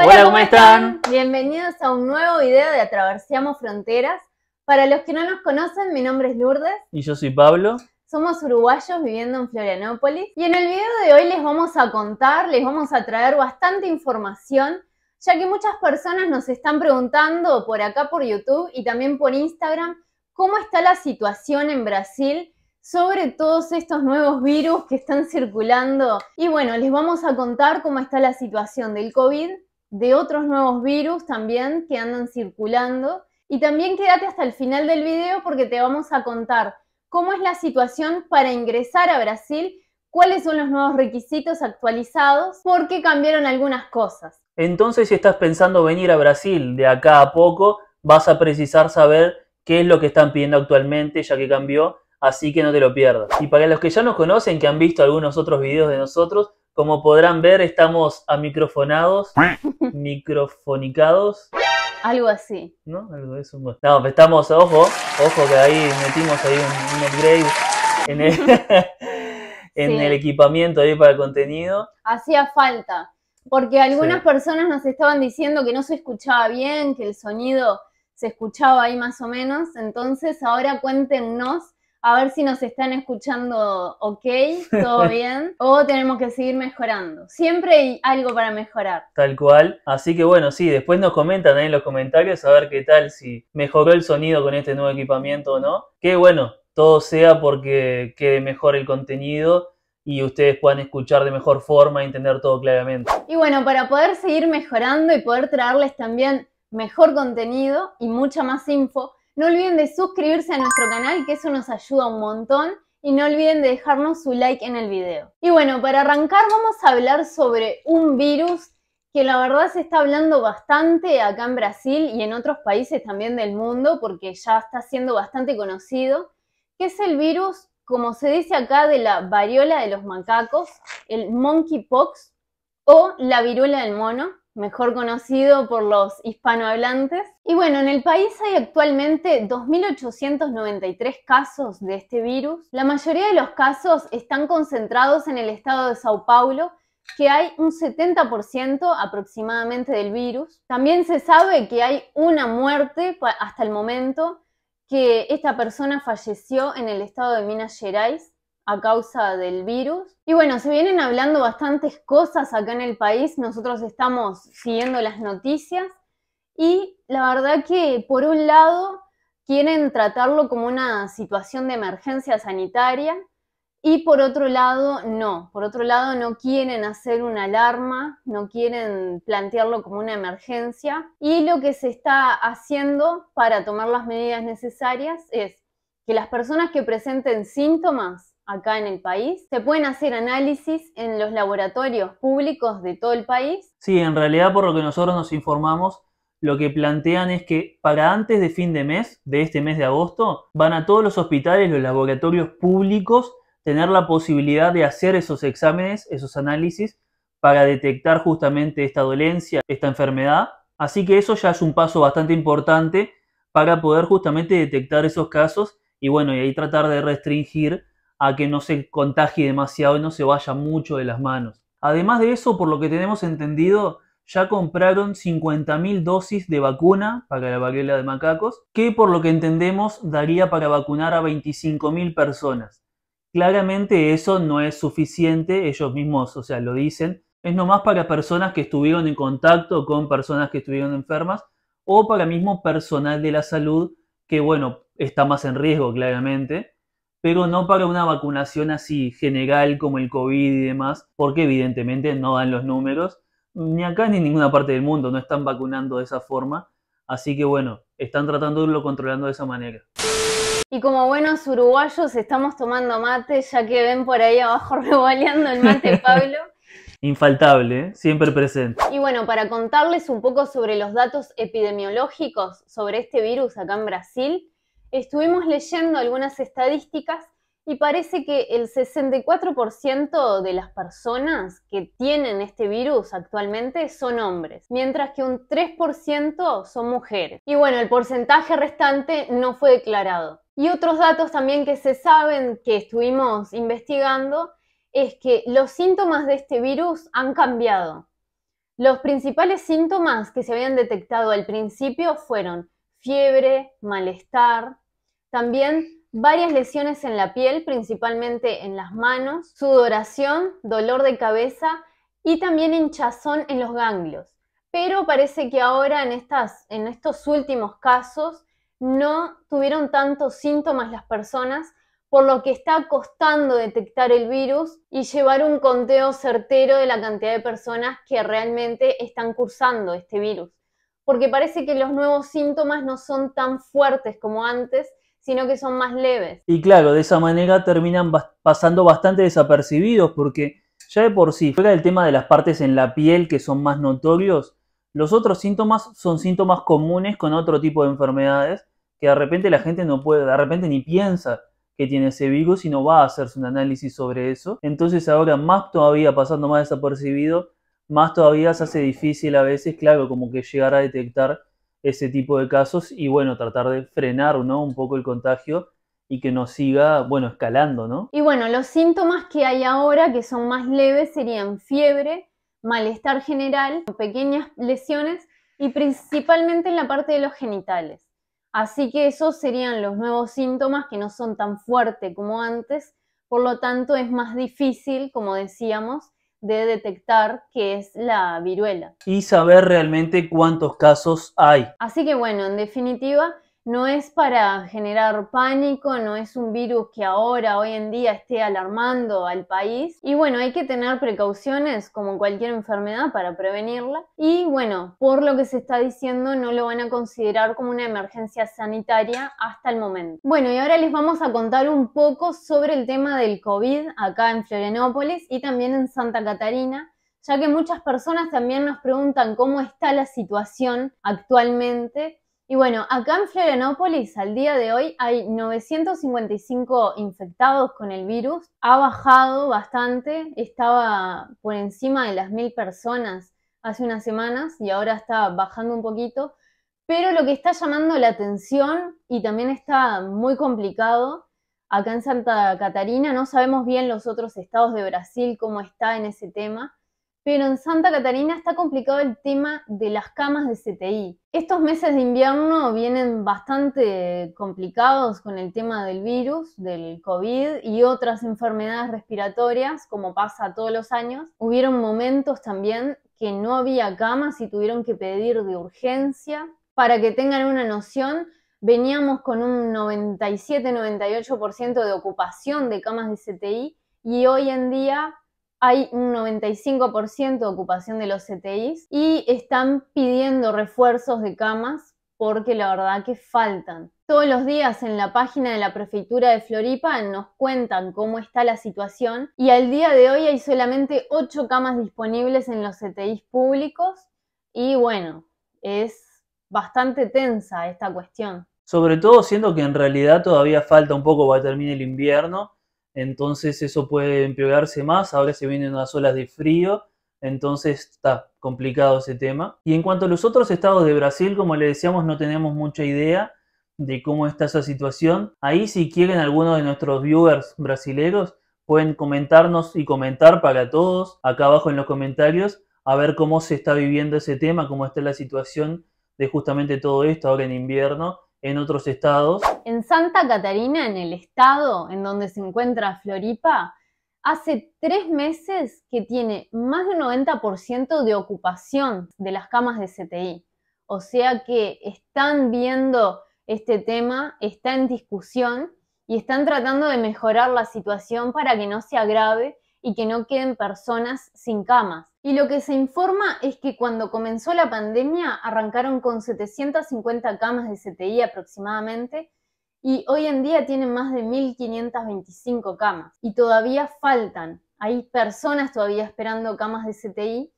Hola, ¿cómo están? Bienvenidos a un nuevo video de Atraversiamos Fronteras. Para los que no nos conocen, mi nombre es Lourdes. Y yo soy Pablo. Somos uruguayos viviendo en Florianópolis. Y en el video de hoy les vamos a contar, les vamos a traer bastante información, ya que muchas personas nos están preguntando por acá por YouTube y también por Instagram cómo está la situación en Brasil sobre todos estos nuevos virus que están circulando. Y bueno, les vamos a contar cómo está la situación del COVID de otros nuevos virus también que andan circulando. Y también quédate hasta el final del video porque te vamos a contar cómo es la situación para ingresar a Brasil, cuáles son los nuevos requisitos actualizados, qué cambiaron algunas cosas. Entonces, si estás pensando venir a Brasil de acá a poco, vas a precisar saber qué es lo que están pidiendo actualmente, ya que cambió, así que no te lo pierdas. Y para los que ya nos conocen, que han visto algunos otros videos de nosotros, como podrán ver, estamos amicrofonados, microfonicados. Algo así. ¿No? Algo de eso. No, estamos, ojo, ojo que ahí metimos ahí un, upgrade en el, equipamiento ahí para el contenido. Hacía falta, porque algunas personas nos estaban diciendo que no se escuchaba bien, que el sonido se escuchaba ahí más o menos. Entonces ahora cuéntenos a ver si nos están escuchando ok, todo bien, o tenemos que seguir mejorando. Siempre hay algo para mejorar. Tal cual. Así que bueno, sí, después nos comentan ahí en los comentarios a ver qué tal, si mejoró el sonido con este nuevo equipamiento o no. Que bueno, todo sea porque quede mejor el contenido y ustedes puedan escuchar de mejor forma y entender todo claramente. Y bueno, para poder seguir mejorando y poder traerles también mejor contenido y mucha más info, no olviden de suscribirse a nuestro canal, que eso nos ayuda un montón. Y no olviden de dejarnos su like en el video. Y bueno, para arrancar vamos a hablar sobre un virus que la verdad se está hablando bastante acá en Brasil y en otros países también del mundo, porque ya está siendo bastante conocido, que es el virus, como se dice acá, de la variola de los macacos, el monkeypox o la viruela del mono, mejor conocido por los hispanohablantes. Y bueno, en el país hay actualmente 2.893 casos de este virus. La mayoría de los casos están concentrados en el estado de Sao Paulo, que hay un 70% aproximadamente del virus. También se sabe que hay una muerte hasta el momento, que esta persona falleció en el estado de Minas Gerais a causa del virus. Y bueno, se vienen hablando bastantes cosas acá en el país, nosotros estamos siguiendo las noticias y la verdad que por un lado quieren tratarlo como una situación de emergencia sanitaria y por otro lado no, por otro lado no quieren hacer una alarma, no quieren plantearlo como una emergencia y lo que se está haciendo para tomar las medidas necesarias es que las personas que presenten síntomas acá en el país. ¿Se pueden hacer análisis en los laboratorios públicos de todo el país? Sí, en realidad por lo que nosotros nos informamos, lo que plantean es que para antes de fin de mes, de este mes de agosto, van a todos los hospitales, los laboratorios públicos, tener la posibilidad de hacer esos exámenes, esos análisis, para detectar justamente esta dolencia, esta enfermedad. Así que eso ya es un paso bastante importante para poder justamente detectar esos casos y bueno, y ahí tratar de restringir a que no se contagie demasiado y no se vaya mucho de las manos. Además de eso, por lo que tenemos entendido, ya compraron 50.000 dosis de vacuna para la varela de macacos, que por lo que entendemos daría para vacunar a 25.000 personas. Claramente eso no es suficiente, ellos mismos, o sea, lo dicen, es nomás para personas que estuvieron en contacto con personas que estuvieron enfermas o para mismo personal de la salud que, bueno, está más en riesgo claramente pero no para una vacunación así general como el COVID y demás, porque evidentemente no dan los números, ni acá ni en ninguna parte del mundo no están vacunando de esa forma, así que bueno, están tratando de irlo controlando de esa manera. Y como buenos uruguayos estamos tomando mate, ya que ven por ahí abajo rebaleando el mate Pablo. Infaltable, ¿eh? siempre presente. Y bueno, para contarles un poco sobre los datos epidemiológicos sobre este virus acá en Brasil, estuvimos leyendo algunas estadísticas y parece que el 64% de las personas que tienen este virus actualmente son hombres, mientras que un 3% son mujeres. Y bueno, el porcentaje restante no fue declarado. Y otros datos también que se saben que estuvimos investigando es que los síntomas de este virus han cambiado. Los principales síntomas que se habían detectado al principio fueron fiebre, malestar. También varias lesiones en la piel, principalmente en las manos, sudoración, dolor de cabeza y también hinchazón en los ganglios. Pero parece que ahora en, en estos últimos casos no tuvieron tantos síntomas las personas, por lo que está costando detectar el virus y llevar un conteo certero de la cantidad de personas que realmente están cursando este virus porque parece que los nuevos síntomas no son tan fuertes como antes, sino que son más leves. Y claro, de esa manera terminan pasando bastante desapercibidos, porque ya de por sí, fuera del tema de las partes en la piel que son más notorios, los otros síntomas son síntomas comunes con otro tipo de enfermedades que de repente la gente no puede, de repente ni piensa que tiene ese virus y no va a hacerse un análisis sobre eso. Entonces ahora más todavía pasando más desapercibido más todavía se hace difícil a veces, claro, como que llegar a detectar ese tipo de casos y bueno, tratar de frenar un poco el contagio y que no siga, bueno, escalando, ¿no? Y bueno, los síntomas que hay ahora que son más leves serían fiebre, malestar general, pequeñas lesiones y principalmente en la parte de los genitales. Así que esos serían los nuevos síntomas que no son tan fuertes como antes, por lo tanto es más difícil, como decíamos, de detectar qué es la viruela. Y saber realmente cuántos casos hay. Así que bueno, en definitiva, no es para generar pánico, no es un virus que ahora, hoy en día, esté alarmando al país. Y bueno, hay que tener precauciones como cualquier enfermedad para prevenirla. Y bueno, por lo que se está diciendo, no lo van a considerar como una emergencia sanitaria hasta el momento. Bueno, y ahora les vamos a contar un poco sobre el tema del COVID acá en Florianópolis y también en Santa Catarina ya que muchas personas también nos preguntan cómo está la situación actualmente y bueno, acá en Florianópolis al día de hoy hay 955 infectados con el virus. Ha bajado bastante, estaba por encima de las mil personas hace unas semanas y ahora está bajando un poquito. Pero lo que está llamando la atención y también está muy complicado, acá en Santa Catarina no sabemos bien los otros estados de Brasil cómo está en ese tema, pero en Santa Catarina está complicado el tema de las camas de CTI. Estos meses de invierno vienen bastante complicados con el tema del virus, del COVID y otras enfermedades respiratorias, como pasa todos los años. Hubieron momentos también que no había camas y tuvieron que pedir de urgencia. Para que tengan una noción, veníamos con un 97-98% de ocupación de camas de CTI y hoy en día hay un 95% de ocupación de los CTIs y están pidiendo refuerzos de camas porque la verdad que faltan. Todos los días en la página de la Prefectura de Floripa nos cuentan cómo está la situación y al día de hoy hay solamente 8 camas disponibles en los CTIs públicos y bueno, es bastante tensa esta cuestión. Sobre todo siendo que en realidad todavía falta un poco para terminar el invierno entonces eso puede empeorarse más, ahora se vienen unas olas de frío, entonces está complicado ese tema. Y en cuanto a los otros estados de Brasil, como le decíamos, no tenemos mucha idea de cómo está esa situación. Ahí si quieren algunos de nuestros viewers brasileños pueden comentarnos y comentar para todos acá abajo en los comentarios a ver cómo se está viviendo ese tema, cómo está la situación de justamente todo esto ahora en invierno en otros estados. En Santa Catarina, en el estado en donde se encuentra Floripa, hace tres meses que tiene más del 90% de ocupación de las camas de CTI. O sea que están viendo este tema, está en discusión y están tratando de mejorar la situación para que no se agrave y que no queden personas sin camas. Y lo que se informa es que cuando comenzó la pandemia arrancaron con 750 camas de CTI aproximadamente y hoy en día tienen más de 1.525 camas y todavía faltan. Hay personas todavía esperando camas de CTI.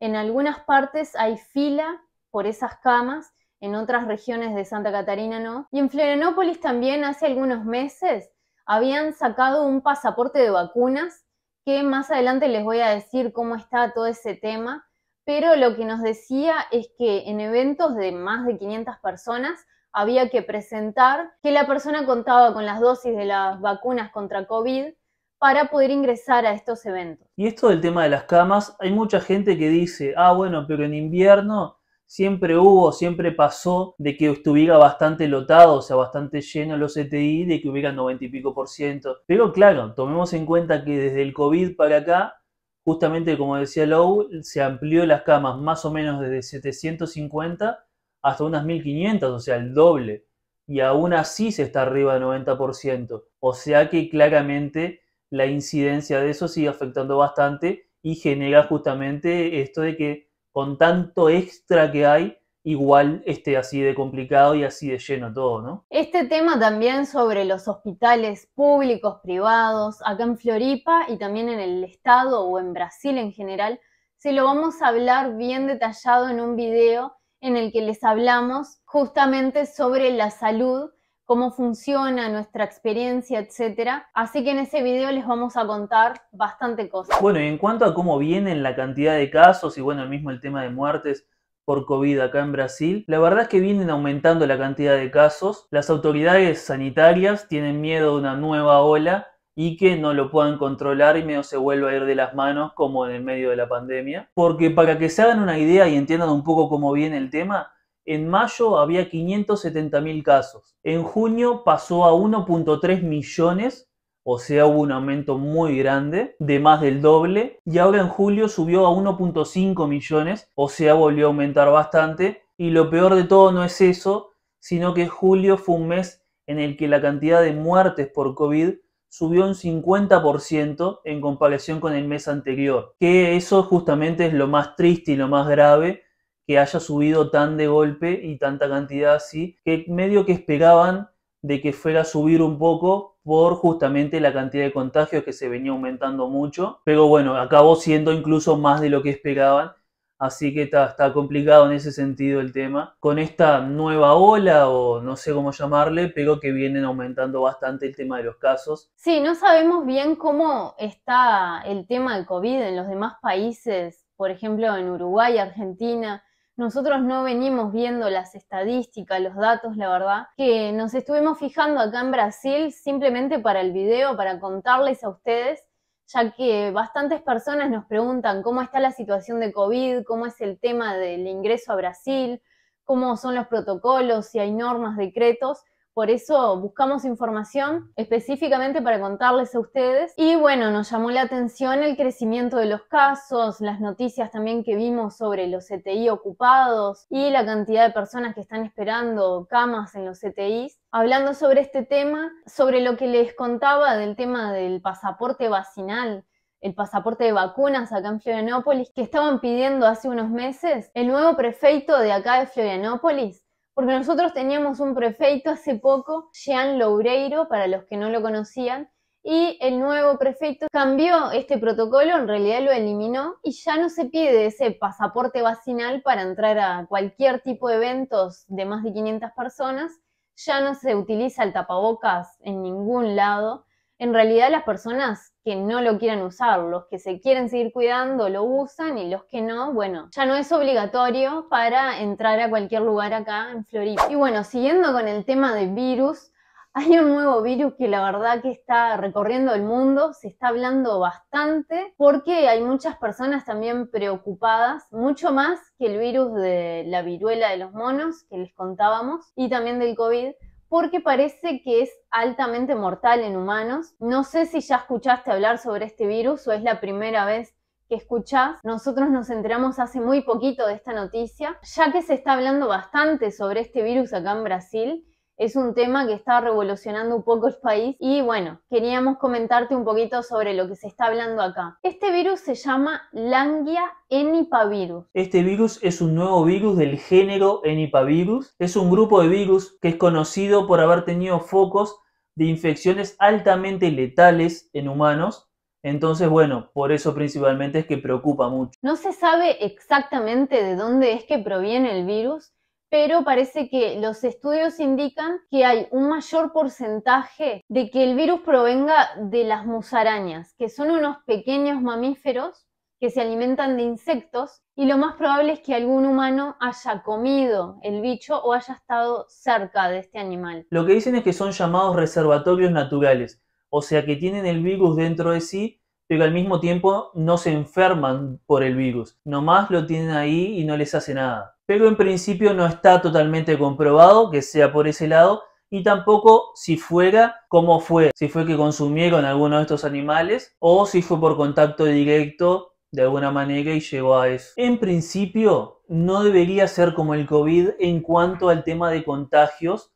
En algunas partes hay fila por esas camas, en otras regiones de Santa Catarina no. Y en Florianópolis también hace algunos meses habían sacado un pasaporte de vacunas que más adelante les voy a decir cómo está todo ese tema, pero lo que nos decía es que en eventos de más de 500 personas había que presentar que la persona contaba con las dosis de las vacunas contra COVID para poder ingresar a estos eventos. Y esto del tema de las camas, hay mucha gente que dice, ah, bueno, pero en invierno siempre hubo, siempre pasó de que estuviera bastante lotado, o sea, bastante lleno los ETI, de que hubiera 90 y pico por ciento. Pero claro, tomemos en cuenta que desde el COVID para acá, justamente como decía Lowe, se amplió las camas más o menos desde 750 hasta unas 1500, o sea, el doble. Y aún así se está arriba del 90%. O sea que claramente la incidencia de eso sigue afectando bastante y genera justamente esto de que con tanto extra que hay, igual esté así de complicado y así de lleno todo, ¿no? Este tema también sobre los hospitales públicos, privados, acá en Floripa y también en el Estado o en Brasil en general, se lo vamos a hablar bien detallado en un video en el que les hablamos justamente sobre la salud cómo funciona nuestra experiencia, etcétera. Así que en ese video les vamos a contar bastante cosas. Bueno, y en cuanto a cómo vienen la cantidad de casos y bueno, el mismo el tema de muertes, por COVID acá en Brasil. La verdad es que vienen aumentando la cantidad de casos. Las autoridades sanitarias tienen miedo de una nueva ola y que no lo puedan controlar y medio se vuelva a ir de las manos como en el medio de la pandemia. Porque para que se hagan una idea y entiendan un poco cómo viene el tema, en mayo había 570.000 casos. En junio pasó a 1.3 millones, o sea, hubo un aumento muy grande, de más del doble. Y ahora en julio subió a 1.5 millones, o sea, volvió a aumentar bastante. Y lo peor de todo no es eso, sino que julio fue un mes en el que la cantidad de muertes por COVID subió un 50% en comparación con el mes anterior, que eso justamente es lo más triste y lo más grave, que haya subido tan de golpe y tanta cantidad así, que medio que esperaban de que fuera a subir un poco por justamente la cantidad de contagios que se venía aumentando mucho, pero bueno, acabó siendo incluso más de lo que esperaban, así que está, está complicado en ese sentido el tema, con esta nueva ola o no sé cómo llamarle, pero que vienen aumentando bastante el tema de los casos. Sí, no sabemos bien cómo está el tema del COVID en los demás países, por ejemplo en Uruguay, Argentina, nosotros no venimos viendo las estadísticas, los datos, la verdad, que nos estuvimos fijando acá en Brasil simplemente para el video, para contarles a ustedes, ya que bastantes personas nos preguntan cómo está la situación de COVID, cómo es el tema del ingreso a Brasil, cómo son los protocolos, si hay normas, decretos. Por eso buscamos información específicamente para contarles a ustedes. Y bueno, nos llamó la atención el crecimiento de los casos, las noticias también que vimos sobre los CTI ocupados y la cantidad de personas que están esperando camas en los CTIs. Hablando sobre este tema, sobre lo que les contaba del tema del pasaporte vacinal, el pasaporte de vacunas acá en Florianópolis, que estaban pidiendo hace unos meses, el nuevo prefeito de acá de Florianópolis porque nosotros teníamos un prefecto hace poco, Jean Loureiro, para los que no lo conocían, y el nuevo prefecto cambió este protocolo, en realidad lo eliminó y ya no se pide ese pasaporte vacinal para entrar a cualquier tipo de eventos de más de 500 personas, ya no se utiliza el tapabocas en ningún lado, en realidad las personas que no lo quieran usar, los que se quieren seguir cuidando lo usan y los que no, bueno, ya no es obligatorio para entrar a cualquier lugar acá en Florida. Y bueno, siguiendo con el tema de virus, hay un nuevo virus que la verdad que está recorriendo el mundo, se está hablando bastante porque hay muchas personas también preocupadas, mucho más que el virus de la viruela de los monos que les contábamos y también del COVID, porque parece que es altamente mortal en humanos. No sé si ya escuchaste hablar sobre este virus o es la primera vez que escuchás. Nosotros nos enteramos hace muy poquito de esta noticia, ya que se está hablando bastante sobre este virus acá en Brasil es un tema que está revolucionando un poco el país y bueno, queríamos comentarte un poquito sobre lo que se está hablando acá. Este virus se llama Langia enipavirus. Este virus es un nuevo virus del género enipavirus. Es un grupo de virus que es conocido por haber tenido focos de infecciones altamente letales en humanos entonces, bueno, por eso principalmente es que preocupa mucho. No se sabe exactamente de dónde es que proviene el virus, pero parece que los estudios indican que hay un mayor porcentaje de que el virus provenga de las musarañas, que son unos pequeños mamíferos que se alimentan de insectos y lo más probable es que algún humano haya comido el bicho o haya estado cerca de este animal. Lo que dicen es que son llamados reservatorios naturales, o sea que tienen el virus dentro de sí pero al mismo tiempo no se enferman por el virus. Nomás lo tienen ahí y no les hace nada. Pero en principio no está totalmente comprobado que sea por ese lado y tampoco si fuera cómo fue, si fue que consumieron alguno de estos animales o si fue por contacto directo de alguna manera y llegó a eso. En principio no debería ser como el COVID en cuanto al tema de contagios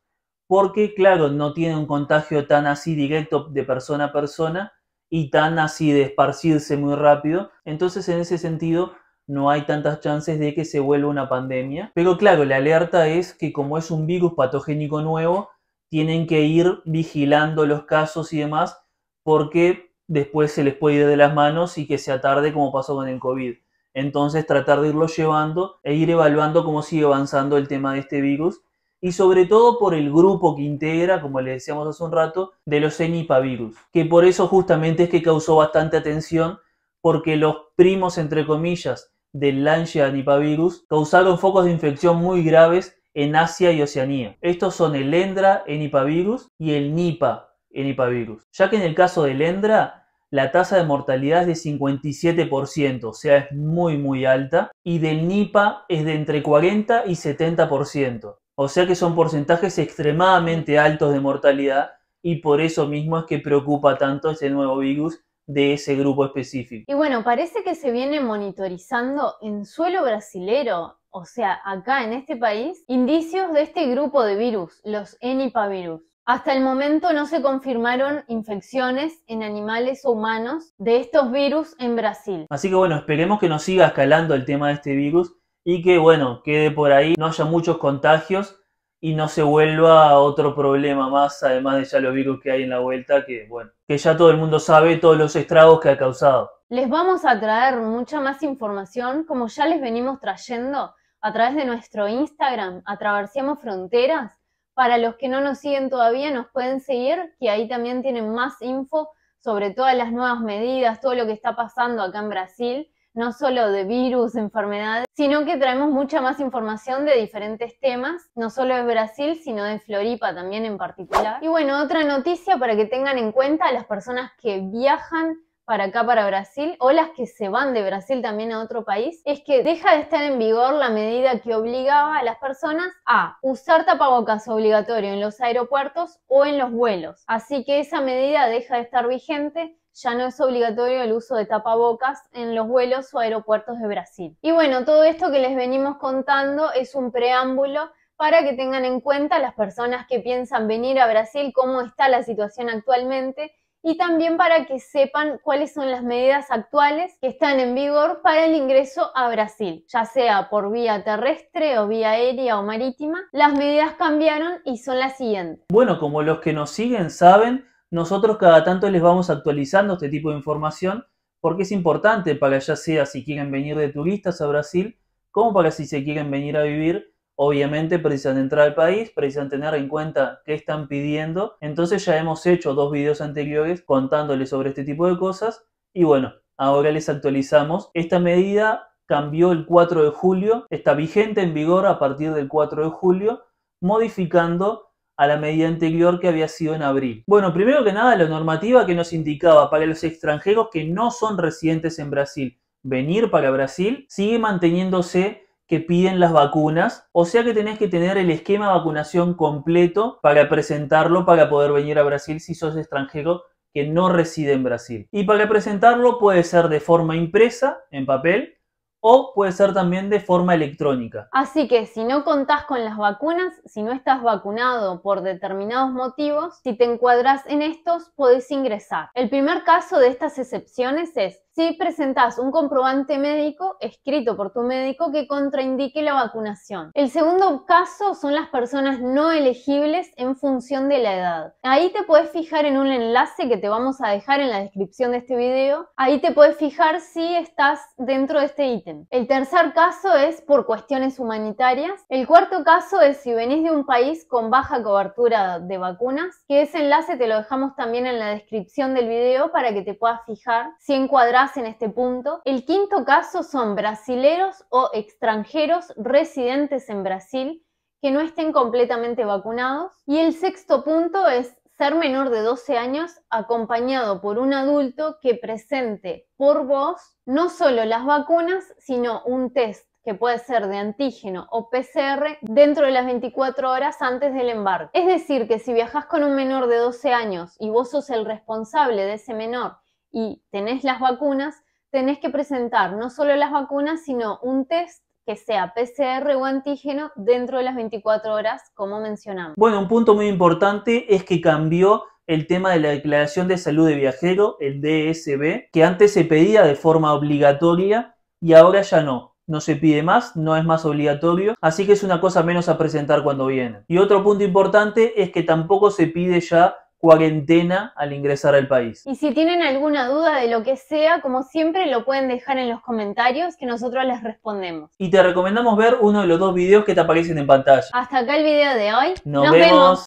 porque claro, no tiene un contagio tan así directo de persona a persona, y tan así de esparcirse muy rápido. Entonces, en ese sentido, no hay tantas chances de que se vuelva una pandemia. Pero claro, la alerta es que como es un virus patogénico nuevo, tienen que ir vigilando los casos y demás porque después se les puede ir de las manos y que sea tarde como pasó con el COVID. Entonces tratar de irlo llevando e ir evaluando cómo sigue avanzando el tema de este virus y sobre todo por el grupo que integra, como les decíamos hace un rato, de los Enipavirus, que por eso justamente es que causó bastante atención, porque los primos, entre comillas, del Lancia Enipavirus causaron focos de infección muy graves en Asia y Oceanía. Estos son el Endra Enipavirus y el Nipa Enipavirus, ya que en el caso del Endra, la tasa de mortalidad es de 57%, o sea, es muy muy alta, y del NIPA es de entre 40 y 70%. O sea que son porcentajes extremadamente altos de mortalidad y por eso mismo es que preocupa tanto ese nuevo virus de ese grupo específico. Y bueno, parece que se viene monitorizando en suelo brasilero, o sea, acá en este país, indicios de este grupo de virus, los enipavirus. Hasta el momento no se confirmaron infecciones en animales o humanos de estos virus en Brasil. Así que bueno, esperemos que nos siga escalando el tema de este virus y que, bueno, quede por ahí, no haya muchos contagios y no se vuelva otro problema más, además de ya los virus que hay en la vuelta, que, bueno, que ya todo el mundo sabe todos los estragos que ha causado. Les vamos a traer mucha más información, como ya les venimos trayendo a través de nuestro Instagram, Atraversemos Fronteras. Para los que no nos siguen todavía, nos pueden seguir, que ahí también tienen más info sobre todas las nuevas medidas, todo lo que está pasando acá en Brasil no solo de virus, enfermedades, sino que traemos mucha más información de diferentes temas, no solo de Brasil, sino de Floripa también en particular. Y bueno, otra noticia para que tengan en cuenta las personas que viajan para acá, para Brasil, o las que se van de Brasil también a otro país, es que deja de estar en vigor la medida que obligaba a las personas a usar tapabocas obligatorio en los aeropuertos o en los vuelos. Así que esa medida deja de estar vigente ya no es obligatorio el uso de tapabocas en los vuelos o aeropuertos de Brasil. Y bueno, todo esto que les venimos contando es un preámbulo para que tengan en cuenta las personas que piensan venir a Brasil, cómo está la situación actualmente y también para que sepan cuáles son las medidas actuales que están en vigor para el ingreso a Brasil, ya sea por vía terrestre o vía aérea o marítima. Las medidas cambiaron y son las siguientes. Bueno, como los que nos siguen saben, nosotros cada tanto les vamos actualizando este tipo de información porque es importante para ya sea si quieren venir de turistas a Brasil, como para si se quieren venir a vivir, obviamente precisan entrar al país, precisan tener en cuenta qué están pidiendo. Entonces ya hemos hecho dos videos anteriores contándoles sobre este tipo de cosas y bueno, ahora les actualizamos. Esta medida cambió el 4 de julio, está vigente en vigor a partir del 4 de julio, modificando a la medida anterior que había sido en abril. Bueno, primero que nada, la normativa que nos indicaba para los extranjeros que no son residentes en Brasil venir para Brasil sigue manteniéndose que piden las vacunas, o sea que tenés que tener el esquema de vacunación completo para presentarlo para poder venir a Brasil si sos extranjero que no reside en Brasil. Y para presentarlo puede ser de forma impresa, en papel, o puede ser también de forma electrónica. Así que si no contás con las vacunas, si no estás vacunado por determinados motivos, si te encuadras en estos, podés ingresar. El primer caso de estas excepciones es si presentás un comprobante médico escrito por tu médico que contraindique la vacunación. El segundo caso son las personas no elegibles en función de la edad. Ahí te puedes fijar en un enlace que te vamos a dejar en la descripción de este video. Ahí te puedes fijar si estás dentro de este ítem. El tercer caso es por cuestiones humanitarias. El cuarto caso es si venís de un país con baja cobertura de vacunas, que ese enlace te lo dejamos también en la descripción del video para que te puedas fijar si encuadras en este punto. El quinto caso son brasileros o extranjeros residentes en Brasil que no estén completamente vacunados. Y el sexto punto es ser menor de 12 años acompañado por un adulto que presente por vos no solo las vacunas, sino un test que puede ser de antígeno o PCR dentro de las 24 horas antes del embarque. Es decir, que si viajas con un menor de 12 años y vos sos el responsable de ese menor y tenés las vacunas, tenés que presentar no solo las vacunas, sino un test que sea PCR o antígeno dentro de las 24 horas, como mencionamos. Bueno, un punto muy importante es que cambió el tema de la declaración de salud de viajero, el DSB, que antes se pedía de forma obligatoria y ahora ya no. No se pide más, no es más obligatorio, así que es una cosa menos a presentar cuando viene. Y otro punto importante es que tampoco se pide ya cuarentena al ingresar al país. Y si tienen alguna duda de lo que sea, como siempre lo pueden dejar en los comentarios que nosotros les respondemos. Y te recomendamos ver uno de los dos videos que te aparecen en pantalla. Hasta acá el video de hoy. Nos, vemos.